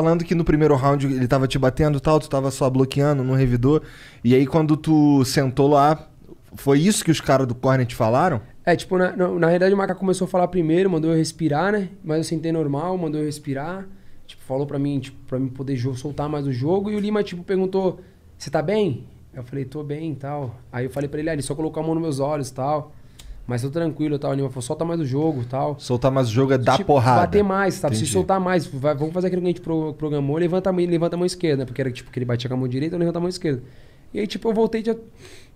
falando que no primeiro round ele tava te batendo e tal, tu tava só bloqueando, não revidou. E aí quando tu sentou lá, foi isso que os caras do corner te falaram? É, tipo, na, na, na realidade o marca começou a falar primeiro, mandou eu respirar, né? Mas eu sentei normal, mandou eu respirar. Tipo, falou pra mim, tipo, pra mim poder soltar mais o jogo. E o Lima, tipo, perguntou, você tá bem? Eu falei, tô bem e tal. Aí eu falei pra ele, ah, ele só colocou a mão nos meus olhos e tal. Mas tô tranquilo tal. O Neymar falou, solta mais o jogo tal. Soltar mais o jogo é dar tipo, porrada. Bater mais, sabe? Entendi. Se soltar mais, vai, vamos fazer aquilo que a gente programou, levanta, levanta a mão esquerda, né? Porque era tipo que ele batia com a mão direita, ou levanta a mão esquerda. E aí, tipo, eu voltei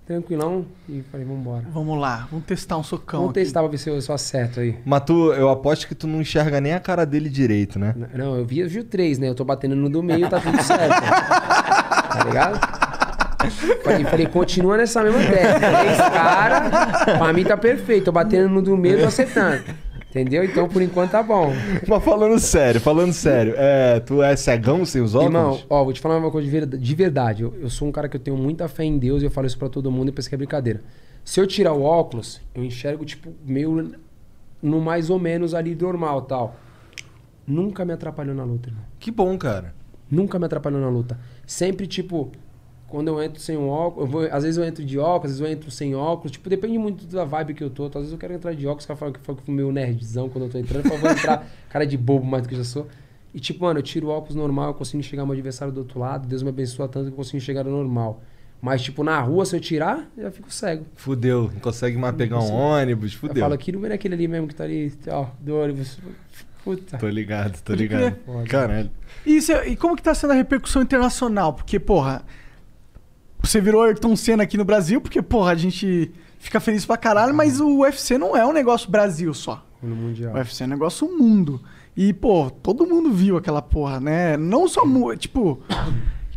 tranquilão e falei, vambora. Vamos lá, vamos testar um socão. Vamos aqui. testar pra ver se eu sou acerto aí. Mas tu, eu aposto que tu não enxerga nem a cara dele direito, né? Não, eu vi, eu vi o 3, né? Eu tô batendo no do meio, tá tudo certo. tá ligado? E falei, continua nessa mesma técnica. Três caras, pra mim tá perfeito. Tô batendo no do meio e acertando. Entendeu? Então, por enquanto, tá bom. Mas falando sério, falando sério, é, tu é cegão sem os óculos? Irmão, ó, vou te falar uma coisa de verdade. Eu, eu, sou um cara que eu tenho muita fé em Deus e eu falo isso para todo mundo e penso que é brincadeira. Se eu tirar o óculos, eu enxergo, tipo, meio no mais ou menos ali normal tal. Nunca me atrapalhou na luta, irmão. Que bom, cara. Nunca me atrapalhou na luta. Sempre, tipo, quando eu entro sem um óculos, vou, às vezes eu entro de óculos, às vezes eu entro sem óculos. Tipo, depende muito da vibe que eu tô. Às vezes eu quero entrar de óculos, o cara fala que foi o meu nerdzão quando eu tô entrando. Eu vou entrar cara de bobo mais do que eu já sou. E tipo, mano, eu tiro o óculos normal, eu consigo chegar meu adversário do outro lado. Deus me abençoa tanto que eu consigo chegar normal. Mas, tipo, na rua, se eu tirar, eu fico cego. Fudeu. Não consegue mais pegar um ônibus, fudeu. Eu falo, que número é aquele ali mesmo que tá ali, ó, do ônibus? Puta. Tô ligado, tô ligado. Caralho. E, isso, é, e como que tá sendo a repercussão internacional? Porque, porra, você virou Ayrton Senna aqui no Brasil, porque, porra, a gente fica feliz pra caralho, mas o UFC não é um negócio Brasil só. No mundial. O UFC é um negócio mundo. E, pô, todo mundo viu aquela porra, né? Não só. Tipo.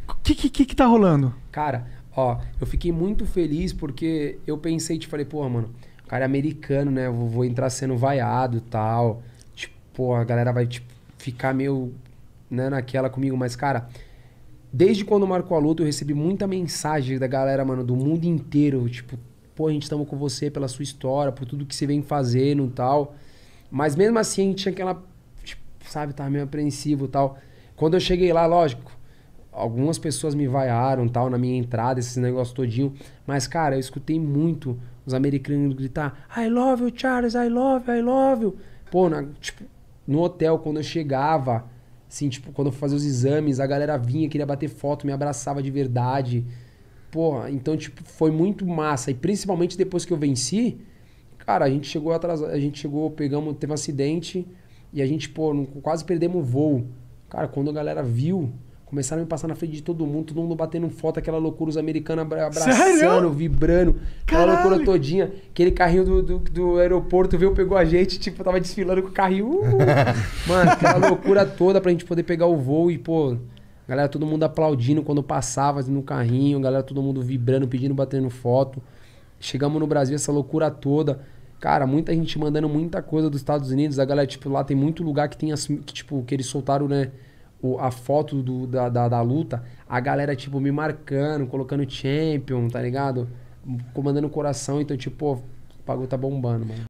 O que, que, que tá rolando? Cara, ó, eu fiquei muito feliz porque eu pensei, te tipo, falei, porra, mano, o cara é americano, né? Eu vou entrar sendo vaiado e tal. Tipo, a galera vai tipo, ficar meio né, naquela comigo, mas, cara, Desde quando marcou a luta, eu recebi muita mensagem da galera, mano, do mundo inteiro. Tipo, pô, a gente tamo com você pela sua história, por tudo que você vem fazendo e tal. Mas mesmo assim, a gente tinha aquela. Tipo, sabe, tava meio apreensivo e tal. Quando eu cheguei lá, lógico, algumas pessoas me vaiaram tal, na minha entrada, esse negócio todinho. Mas, cara, eu escutei muito os americanos gritar: I love you, Charles, I love you, I love you. Pô, na, tipo, no hotel, quando eu chegava Assim, tipo, quando eu fui fazer os exames, a galera vinha, queria bater foto, me abraçava de verdade. pô então, tipo, foi muito massa. E principalmente depois que eu venci, cara, a gente chegou atrasado, a gente chegou, pegamos, teve um acidente e a gente, pô, quase perdemos o voo. Cara, quando a galera viu, Começaram a me passar na frente de todo mundo, todo mundo batendo foto, aquela loucura, os americanos abraçando, Sério? vibrando, Caralho. aquela loucura todinha. Aquele carrinho do, do, do, aeroporto veio, pegou a gente, tipo, tava desfilando com o carrinho. Uh! mano, aquela loucura toda pra gente poder pegar o voo e, pô, galera, todo mundo aplaudindo quando passava assim, no carrinho, galera, todo mundo vibrando, pedindo, batendo foto. Chegamos no Brasil, essa loucura toda. Cara, muita gente mandando muita coisa dos Estados Unidos. A galera, tipo, lá tem muito lugar que tem, que, tipo, que eles soltaram, né? o, a foto do, da, da, da, luta, a galera, tipo, me marcando, colocando champion, tá ligado? Comandando o coração, então, tipo, o bagulho tá bombando, mano.